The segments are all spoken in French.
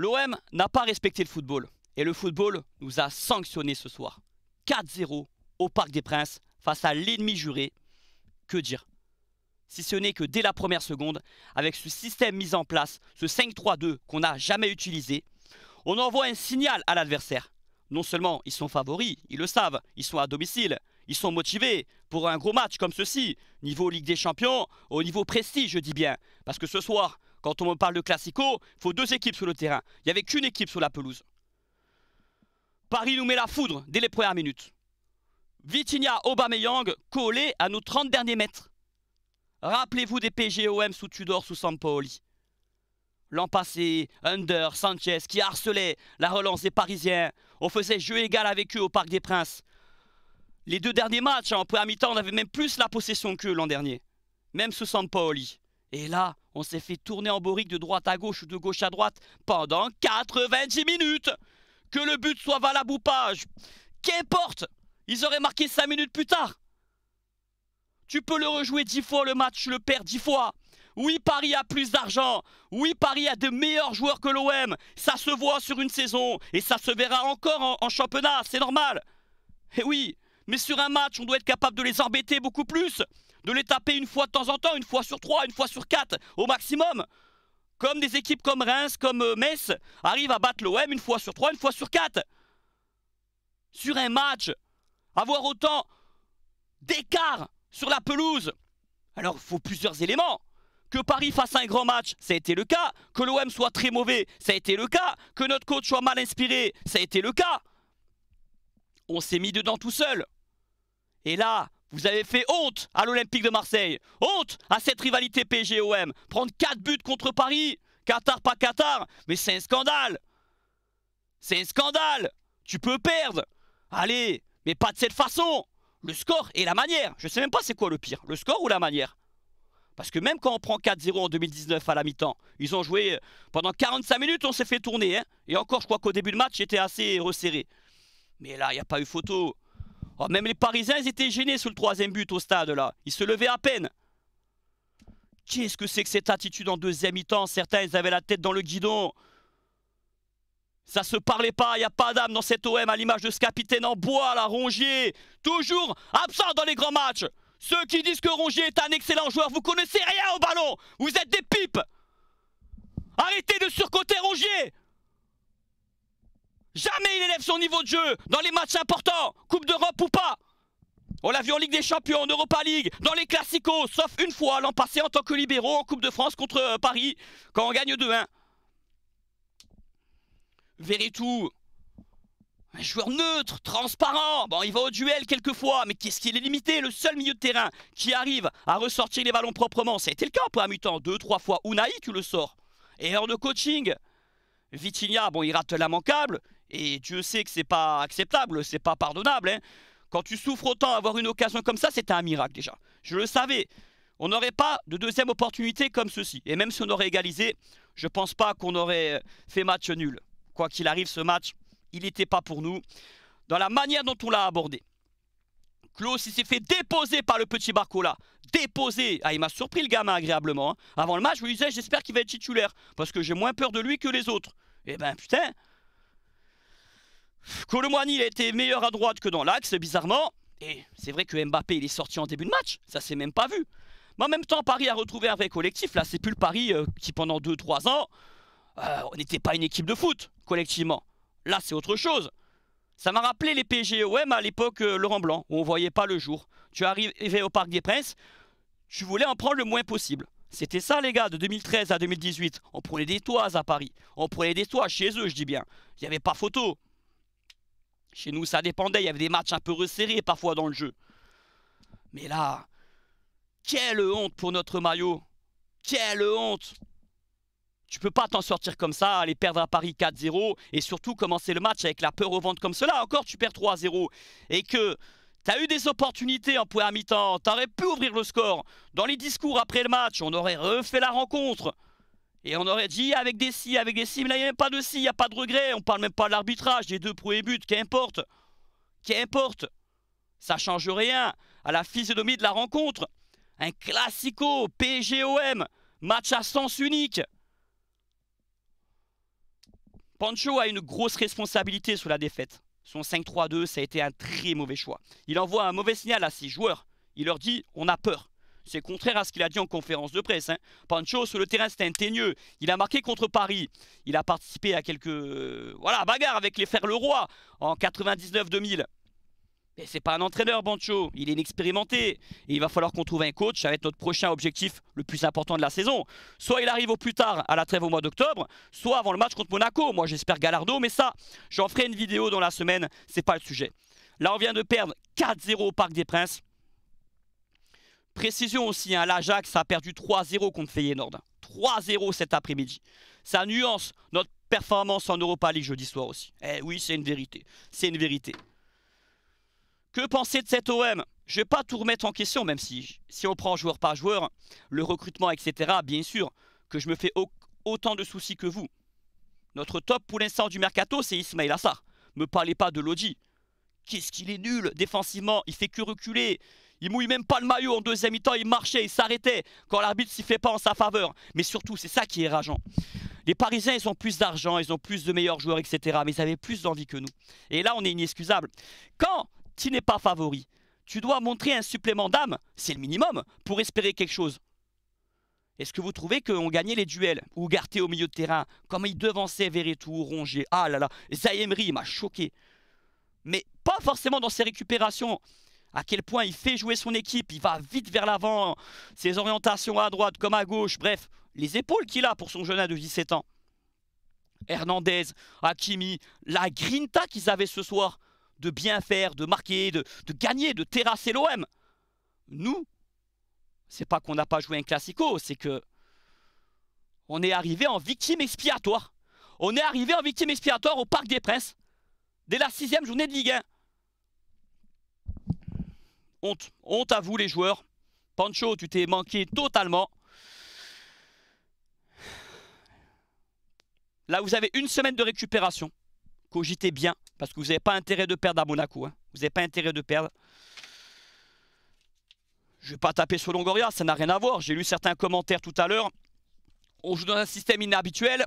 L'OM n'a pas respecté le football. Et le football nous a sanctionné ce soir. 4-0 au Parc des Princes face à l'ennemi juré. Que dire Si ce n'est que dès la première seconde, avec ce système mis en place, ce 5-3-2 qu'on n'a jamais utilisé, on envoie un signal à l'adversaire. Non seulement ils sont favoris, ils le savent, ils sont à domicile, ils sont motivés pour un gros match comme ceci, niveau Ligue des Champions, au niveau prestige, je dis bien. Parce que ce soir, quand on parle de Classico, il faut deux équipes sur le terrain. Il n'y avait qu'une équipe sur la pelouse. Paris nous met la foudre dès les premières minutes. Vitinha Aubameyang collé à nos 30 derniers mètres. Rappelez-vous des PGOM sous Tudor, sous Sampaoli. L'an passé, Under, Sanchez qui harcelait la relance des Parisiens. On faisait jeu égal avec eux au Parc des Princes. Les deux derniers matchs, hein, en première mi-temps, on avait même plus la possession qu'eux l'an dernier. Même sous Sampaoli. Et là, on s'est fait tourner en bourrique de droite à gauche ou de gauche à droite pendant 90 minutes Que le but soit Valaboupage, qu'importe Ils auraient marqué 5 minutes plus tard Tu peux le rejouer 10 fois le match, tu le perds 10 fois oui, Paris a plus d'argent. Oui, Paris a de meilleurs joueurs que l'OM. Ça se voit sur une saison et ça se verra encore en championnat, c'est normal. Et eh oui, mais sur un match, on doit être capable de les embêter beaucoup plus de les taper une fois de temps en temps, une fois sur trois, une fois sur quatre, au maximum. Comme des équipes comme Reims, comme euh, Metz, arrivent à battre l'OM une fois sur trois, une fois sur quatre. Sur un match, avoir autant d'écart sur la pelouse. Alors, il faut plusieurs éléments. Que Paris fasse un grand match, ça a été le cas. Que l'OM soit très mauvais, ça a été le cas. Que notre coach soit mal inspiré, ça a été le cas. On s'est mis dedans tout seul. Et là, vous avez fait honte à l'Olympique de Marseille, honte à cette rivalité PGOM. Prendre 4 buts contre Paris, Qatar pas Qatar, mais c'est un scandale. C'est un scandale. Tu peux perdre. Allez, mais pas de cette façon. Le score et la manière. Je ne sais même pas c'est quoi le pire, le score ou la manière. Parce que même quand on prend 4-0 en 2019 à la mi-temps, ils ont joué euh, pendant 45 minutes, on s'est fait tourner. Hein. et encore, je crois qu'au début de match, j'étais assez resserré. Mais là, il n'y a pas eu photo. Ah, même les Parisiens, étaient gênés sous le troisième but au stade, là. Ils se levaient à peine. Qu'est-ce que c'est que cette attitude en deuxième mi-temps Certains, avaient la tête dans le guidon. Ça se parlait pas, il n'y a pas d'âme dans cet OM à l'image de ce capitaine en bois, la Rongier. Toujours absent dans les grands matchs. Ceux qui disent que Rongier est un excellent joueur, vous connaissez rien au ballon. Vous êtes des pipes. Arrêtez de surcoter Rongier. Jamais il élève son niveau de jeu dans les matchs importants, Coupe d'Europe ou pas. On l'a vu en Ligue des Champions, en Europa League, dans les Classicos, sauf une fois l'an passé en tant que libéraux en Coupe de France contre euh, Paris, quand on gagne 2-1. Veretout, un joueur neutre, transparent, bon il va au duel fois, mais qu'est-ce qu'il est limité Le seul milieu de terrain qui arrive à ressortir les ballons proprement, ça a été le cas pour un mi deux, trois fois. Unai, tu le sors. Erreur de coaching. Vitinha, bon il rate l'immanquable, et Dieu sait que c'est pas acceptable, c'est pas pardonnable. Hein. Quand tu souffres autant, avoir une occasion comme ça, c'était un miracle déjà. Je le savais. On n'aurait pas de deuxième opportunité comme ceci. Et même si on aurait égalisé, je ne pense pas qu'on aurait euh, fait match nul. Quoi qu'il arrive, ce match, il n'était pas pour nous. Dans la manière dont on l'a abordé, Klaus s'est fait déposer par le petit Barcola. Déposé Ah, il m'a surpris le gamin agréablement. Hein. Avant le match, je lui disais, j'espère qu'il va être titulaire. Parce que j'ai moins peur de lui que les autres. Eh ben putain, Colomani, a été meilleur à droite que dans l'axe, bizarrement. Et c'est vrai que Mbappé, il est sorti en début de match. Ça s'est même pas vu. Mais en même temps, Paris a retrouvé un vrai collectif. Là, c'est plus le Paris euh, qui, pendant 2-3 ans, euh, on n'était pas une équipe de foot, collectivement. Là, c'est autre chose. Ça m'a rappelé les PGOM à l'époque euh, Laurent Blanc, où on voyait pas le jour. Tu arrivais au Parc des Princes, tu voulais en prendre le moins possible. C'était ça les gars, de 2013 à 2018. On prenait des toises à Paris. On prenait des toises chez eux, je dis bien. Il n'y avait pas photo. Chez nous, ça dépendait. Il y avait des matchs un peu resserrés parfois dans le jeu. Mais là, quelle honte pour notre maillot. Quelle honte. Tu peux pas t'en sortir comme ça, aller perdre à Paris 4-0 et surtout commencer le match avec la peur au ventre comme cela. Encore, tu perds 3-0 et que tu as eu des opportunités en point à mi-temps, aurais pu ouvrir le score. Dans les discours après le match, on aurait refait la rencontre. Et on aurait dit avec des si, avec des si, mais là il n'y a même pas de si, il n'y a pas de regret, on parle même pas de l'arbitrage, des deux premiers buts, qu'importe, qu'importe, ça change rien à la physionomie de la rencontre. Un classico, PGOM, match à sens unique. Pancho a une grosse responsabilité sous la défaite. Son 5-3-2, ça a été un très mauvais choix. Il envoie un mauvais signal à ses joueurs. Il leur dit, on a peur. C'est contraire à ce qu'il a dit en conférence de presse. Hein. Pancho, sur le terrain, c'était un Il a marqué contre Paris. Il a participé à quelques euh, voilà, bagarres avec les frères Leroy en 99-2000. Mais c'est pas un entraîneur, Pancho. Il est inexpérimenté. il va falloir qu'on trouve un coach avec notre prochain objectif le plus important de la saison. Soit il arrive au plus tard à la trêve au mois d'octobre, soit avant le match contre Monaco. Moi, j'espère Galardo, mais ça, j'en ferai une vidéo dans la semaine. C'est pas le sujet. Là, on vient de perdre 4-0 au Parc des Princes. Précision aussi, hein, l'Ajax a perdu 3-0 contre Feyenoord. 3-0 cet après-midi. Ça nuance notre performance en Europa League jeudi soir aussi. Eh oui, c'est une vérité. C'est une vérité. Que penser de cet OM Je ne vais pas tout remettre en question, même si, si on prend joueur par joueur, le recrutement, etc., bien sûr, que je me fais autant de soucis que vous. Notre top pour l'instant du mercato, c'est Ismail Assar. Me parlez pas de Lodi. Qu'est-ce qu'il est nul défensivement, il fait que reculer. Il mouille même pas le maillot en deuxième mi-temps, il marchait, il s'arrêtait quand l'arbitre s'y fait pas en sa faveur. Mais surtout, c'est ça qui est rageant. Les Parisiens, ils ont plus d'argent, ils ont plus de meilleurs joueurs, etc. Mais ils avaient plus d'envie que nous. Et là, on est inexcusable. Quand tu n'es pas favori, tu dois montrer un supplément d'âme, c'est le minimum, pour espérer quelque chose. Est-ce que vous trouvez qu'on gagnait les duels Ou Garté au milieu de terrain comme il devançait Verretou, Rongier Ah là là, il m'a choqué. Mais pas forcément dans ses récupérations à quel point il fait jouer son équipe, il va vite vers l'avant, ses orientations à droite comme à gauche, bref, les épaules qu'il a pour son jeune âge de 17 ans. Hernandez, Hakimi, la grinta qu'ils avaient ce soir, de bien faire, de marquer, de, gagner, de terrasser l'OM. Nous, c'est pas qu'on n'a pas joué un classico, c'est que on est arrivé en victime expiatoire. On est arrivé en victime expiatoire au Parc des Princes dès la sixième journée de Ligue 1. Honte. Honte à vous les joueurs. Pancho, tu t'es manqué totalement. Là, vous avez une semaine de récupération. Cogitez bien, parce que vous n'avez pas intérêt de perdre à Monaco. Hein. Vous n'avez pas intérêt de perdre. Je ne vais pas taper sur Longoria, ça n'a rien à voir. J'ai lu certains commentaires tout à l'heure. On joue dans un système inhabituel.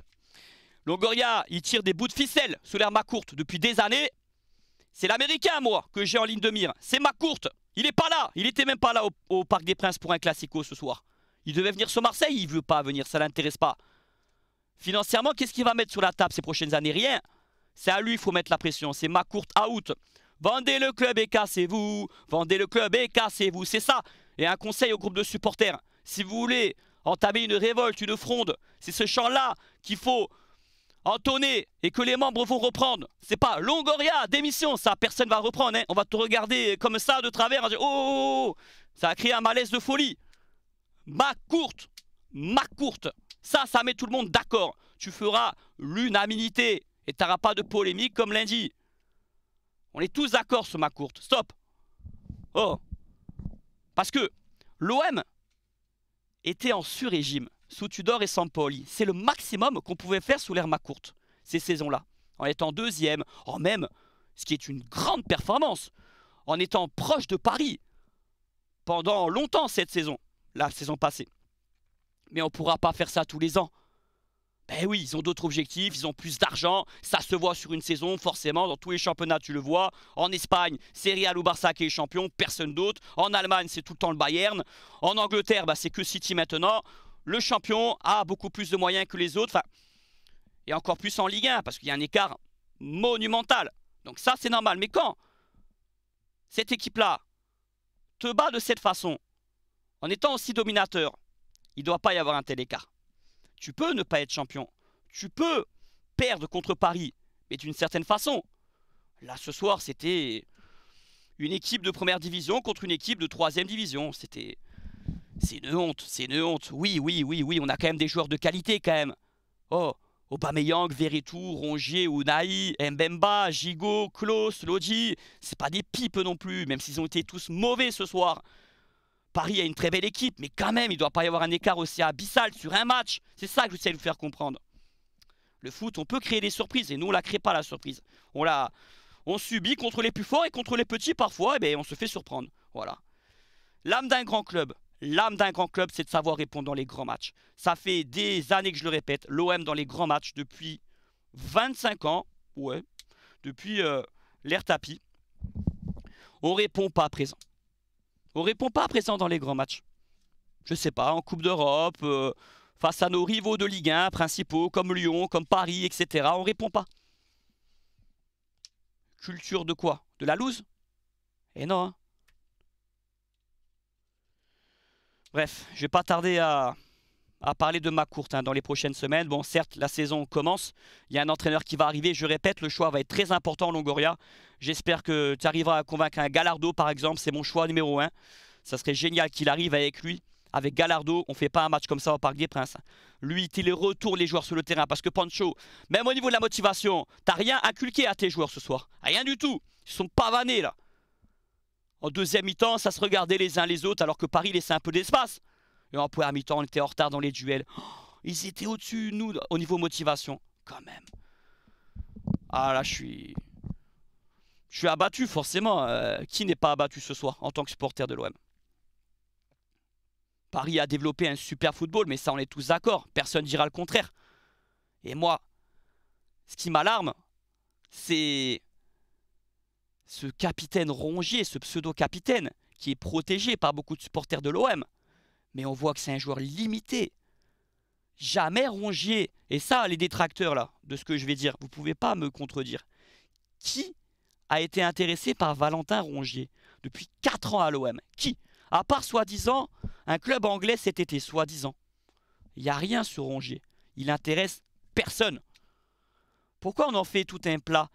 Longoria, il tire des bouts de ficelle sous l'air ma courte depuis des années. C'est l'américain, moi, que j'ai en ligne de mire. C'est ma courte. Il n'est pas là. Il était même pas là au, Parc des Princes pour un Classico ce soir. Il devait venir sur Marseille. Il ne veut pas venir. Ça l'intéresse pas. Financièrement, qu'est-ce qu'il va mettre sur la table ces prochaines années Rien. C'est à lui qu'il faut mettre la pression. C'est ma courte out. Vendez le club et cassez-vous. Vendez le club et cassez-vous. C'est ça. Et un conseil au groupe de supporters. Si vous voulez entamer une révolte, une fronde, c'est ce champ-là qu'il faut Antoné, et que les membres vont reprendre. C'est pas Longoria, démission, ça personne va reprendre. Hein. On va te regarder comme ça de travers, hein. oh, oh, oh, oh, ça a créé un malaise de folie. Ma courte, ma courte, ça, ça met tout le monde d'accord. Tu feras l'unanimité et t'auras pas de polémique comme lundi. On est tous d'accord sur ma courte. Stop. Oh, parce que l'OM était en sur-régime sous Tudor et Sampoli. C'est le maximum qu'on pouvait faire sous l'ère courte, ces saisons-là. En étant deuxième, en même, ce qui est une grande performance, en étant proche de Paris pendant longtemps cette saison, la saison passée. Mais on ne pourra pas faire ça tous les ans. Ben oui, ils ont d'autres objectifs, ils ont plus d'argent, ça se voit sur une saison, forcément, dans tous les championnats tu le vois. En Espagne, c'est Real ou Barça qui est champion, personne d'autre. En Allemagne, c'est tout le temps le Bayern. En Angleterre, ben, c'est que City maintenant le champion a beaucoup plus de moyens que les autres, et encore plus en Ligue 1, parce qu'il y a un écart monumental. Donc ça, c'est normal. Mais quand cette équipe-là te bat de cette façon, en étant aussi dominateur, il ne doit pas y avoir un tel écart. Tu peux ne pas être champion. Tu peux perdre contre Paris, mais d'une certaine façon. Là, ce soir, c'était une équipe de première division contre une équipe de troisième division. C'était c'est une honte, c'est une honte. Oui, oui, oui, oui, on a quand même des joueurs de qualité quand même. Oh, Aubameyang, Veretout, Rongier, Unai, Mbemba, Gigot, Klaus, Lodi, c'est pas des pipes non plus, même s'ils ont été tous mauvais ce soir. Paris a une très belle équipe, mais quand même, il ne doit pas y avoir un écart aussi abyssal sur un match. C'est ça que j'essaie de vous faire comprendre. Le foot, on peut créer des surprises, et nous, on la crée pas la surprise. On la, on subit contre les plus forts et contre les petits parfois, et eh ben on se fait surprendre. Voilà. L'âme d'un grand club, L'âme d'un grand club, c'est de savoir répondre dans les grands matchs. Ça fait des années que je le répète, l'OM dans les grands matchs depuis 25 ans, ouais, depuis l'air euh, l'ère tapis. On répond pas à présent. On répond pas à présent dans les grands matchs. Je sais pas, en Coupe d'Europe, euh, face à nos rivaux de Ligue 1 principaux, comme Lyon, comme Paris, etc. On répond pas. Culture de quoi De la loose Eh non, hein. Bref, je ne vais pas tarder à, parler de ma courte hein, dans les prochaines semaines. Bon, certes, la saison commence. Il y a un entraîneur qui va arriver. Je répète, le choix va être très important, Longoria. J'espère que tu arriveras à convaincre un Galardo, par exemple. C'est mon choix numéro un. Ça serait génial qu'il arrive avec lui. Avec Galardo, on ne fait pas un match comme ça au Parc des Princes. Lui, il retourne les joueurs sur le terrain. Parce que Pancho, même au niveau de la motivation, t'as rien inculqué à tes joueurs ce soir. Rien du tout. Ils sont pavanés, là. En deuxième mi-temps, ça se regardait les uns les autres alors que Paris laissait un peu d'espace. Et en première mi-temps, on était en retard dans les duels. Oh, ils étaient au-dessus de nous au niveau motivation. Quand même. Ah là, je suis... Je suis abattu forcément. Euh, qui n'est pas abattu ce soir en tant que supporter de l'OM Paris a développé un super football, mais ça on est tous d'accord. Personne dira le contraire. Et moi, ce qui m'alarme, c'est ce capitaine Rongier, ce pseudo-capitaine, qui est protégé par beaucoup de supporters de l'OM. Mais on voit que c'est un joueur limité. Jamais Rongier, et ça, les détracteurs là, de ce que je vais dire, vous ne pouvez pas me contredire. Qui a été intéressé par Valentin Rongier depuis 4 ans à l'OM Qui À part soi-disant un club anglais cet été, soi-disant. Il n'y a rien sur Rongier. Il n'intéresse personne. Pourquoi on en fait tout un plat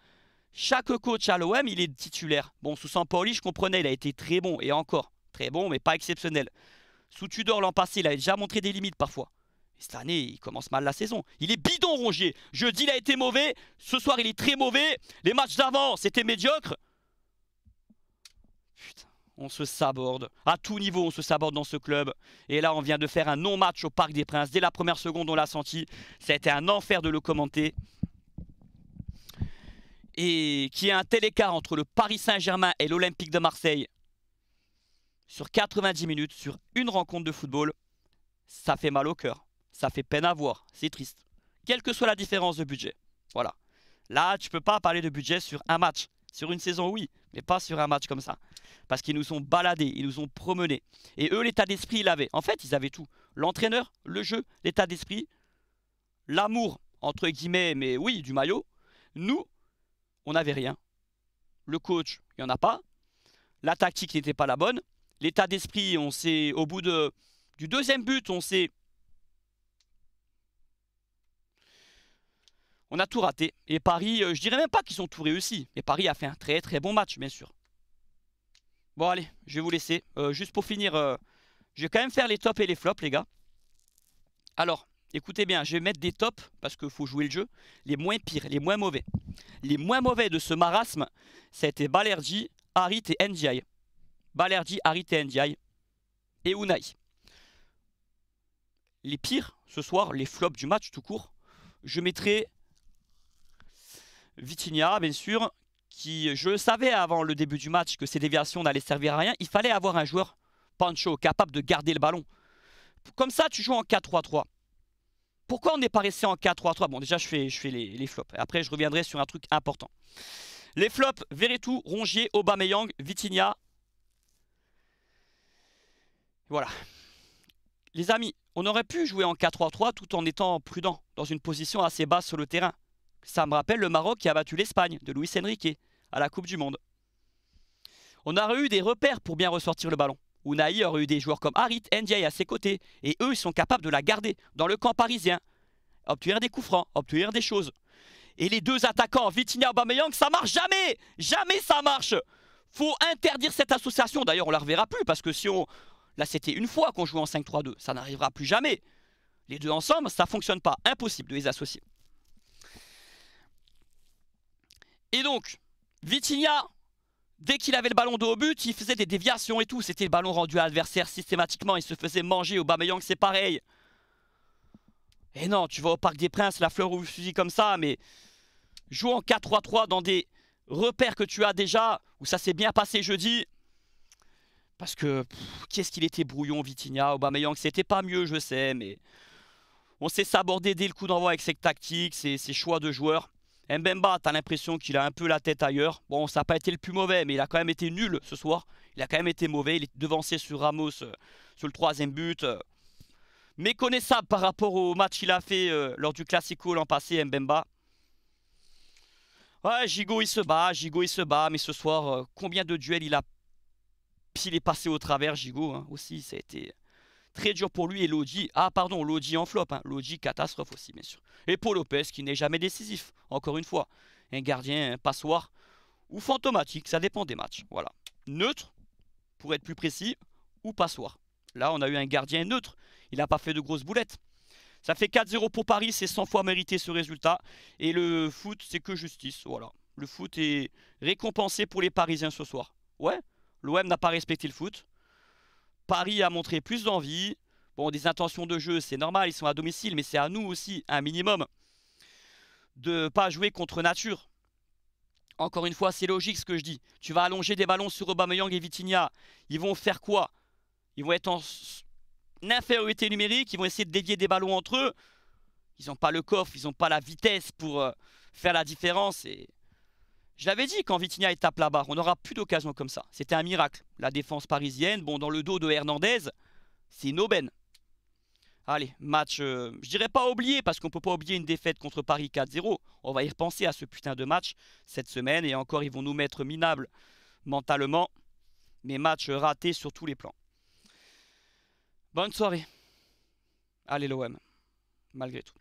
chaque coach à l'OM, il est titulaire. Bon, sous Sampoli, je comprenais, il a été très bon, et encore, très bon, mais pas exceptionnel. Sous Tudor l'an passé, il avait déjà montré des limites parfois. cette année, il commence mal la saison. Il est bidon rongier. Jeudi, il a été mauvais. Ce soir, il est très mauvais. Les matchs d'avant, c'était médiocre. Putain, on se saborde. À tout niveau, on se saborde dans ce club. Et là, on vient de faire un non-match au Parc des Princes. Dès la première seconde, on l'a senti. Ça a été un enfer de le commenter et qu'il y ait un tel écart entre le Paris Saint-Germain et l'Olympique de Marseille sur 90 minutes, sur une rencontre de football, ça fait mal au cœur. Ça fait peine à voir. C'est triste. Quelle que soit la différence de budget. Voilà. Là, tu peux pas parler de budget sur un match. Sur une saison, oui, mais pas sur un match comme ça. Parce qu'ils nous ont baladés, ils nous ont promenés. Et eux, l'état d'esprit, ils l'avaient. En fait, ils avaient tout. L'entraîneur, le jeu, l'état d'esprit, l'amour, entre guillemets, mais oui, du maillot. Nous, on n'avait rien. Le coach, il n'y en a pas. La tactique n'était pas la bonne. L'état d'esprit, on sait au bout de, du deuxième but, on sait On a tout raté. Et Paris, euh, je dirais même pas qu'ils ont tout réussi. Mais Paris a fait un très très bon match, bien sûr. Bon, allez, je vais vous laisser. Euh, juste pour finir, euh, je vais quand même faire les tops et les flops, les gars. Alors, écoutez bien, je vais mettre des tops, parce qu'il faut jouer le jeu, les moins pires, les moins mauvais. Les moins mauvais de ce marasme, ça a été Balerji, Harit et Ndiaye Balerji, Harit et Ndiaye Et Unai. Les pires, ce soir, les flops du match tout court, je mettrai Vitinha, bien sûr, qui, je savais avant le début du match que ces déviations n'allaient servir à rien. Il fallait avoir un joueur, Pancho, capable de garder le ballon. Comme ça, tu joues en 4-3-3. Pourquoi on n'est pas resté en 4-3-3 Bon, déjà, je fais, les, flops. Après, je reviendrai sur un truc important. Les flops, Veretou, Rongier, Aubameyang, Vitinha. Voilà. Les amis, on aurait pu jouer en 4-3-3 tout en étant prudent, dans une position assez basse sur le terrain. Ça me rappelle le Maroc qui a battu l'Espagne de Luis Enrique à la Coupe du Monde. On aurait eu des repères pour bien ressortir le ballon. Unai aurait eu des joueurs comme Harit, Ndiaye à ses côtés, et eux, ils sont capables de la garder dans le camp parisien, obtenir des coups francs, obtenir des choses. Et les deux attaquants, Vitinha et Aubameyang, ça marche jamais Jamais ça marche Faut interdire cette association, d'ailleurs on la reverra plus, parce que si on... Là c'était une fois qu'on jouait en 5-3-2, ça n'arrivera plus jamais. Les deux ensemble, ça fonctionne pas, impossible de les associer. Et donc, Vitinha, Dès qu'il avait le ballon de haut but, il faisait des déviations et tout. C'était le ballon rendu à l'adversaire systématiquement. Il se faisait manger. au Aubameyang, c'est pareil. Et non, tu vas au Parc des Princes, la fleur ou le fusil comme ça, mais joue en 4-3-3 dans des repères que tu as déjà, où ça s'est bien passé jeudi. Parce que, qu'est-ce qu'il était brouillon, Vitinha, Aubameyang, c'était pas mieux, je sais, mais... On sait s'aborder dès le coup d'envoi avec ses tactiques, ses choix de joueurs. Mbemba, t'as l'impression qu'il a un peu la tête ailleurs. Bon, ça n'a pas été le plus mauvais, mais il a quand même été nul ce soir. Il a quand même été mauvais. Il est devancé sur Ramos euh, sur le troisième but. Euh. méconnaissable par rapport au match qu'il a fait euh, lors du Classico l'an passé, Mbemba. Ouais, Gigo, il se bat. Gigo, il se bat. Mais ce soir, combien de duels il a. S'il est passé au travers, Gigo, hein. aussi, ça a été. Très dur pour lui et Lodi. Ah, pardon, Lodi en flop. Hein. Lodi, catastrophe aussi, bien sûr. Et pour Lopez qui n'est jamais décisif, encore une fois. Un gardien un passoire ou fantomatique, ça dépend des matchs. Voilà. Neutre, pour être plus précis, ou passoire. Là, on a eu un gardien neutre. Il n'a pas fait de grosses boulettes. Ça fait 4-0 pour Paris, c'est 100 fois mérité ce résultat. Et le foot, c'est que justice. Voilà. Le foot est récompensé pour les Parisiens ce soir. Ouais, l'OM n'a pas respecté le foot. Paris a montré plus d'envie. Bon, des intentions de jeu, c'est normal, ils sont à domicile, mais c'est à nous aussi, un minimum, de ne pas jouer contre nature. Encore une fois, c'est logique ce que je dis. Tu vas allonger des ballons sur Aubameyang et Vitinha. Ils vont faire quoi Ils vont être en infériorité numérique, ils vont essayer de dévier des ballons entre eux. Ils n'ont pas le coffre, ils n'ont pas la vitesse pour euh, faire la différence. Et je l'avais dit quand Vitinha tape la barre, on n'aura plus d'occasion comme ça. C'était un miracle. La défense parisienne, bon, dans le dos de Hernandez, c'est une aubaine. Allez, match, euh, je dirais pas oublié, parce qu'on peut pas oublier une défaite contre Paris 4-0. On va y repenser à ce putain de match cette semaine, et encore, ils vont nous mettre minables mentalement. Mais match raté sur tous les plans. Bonne soirée. Allez l'OM, malgré tout.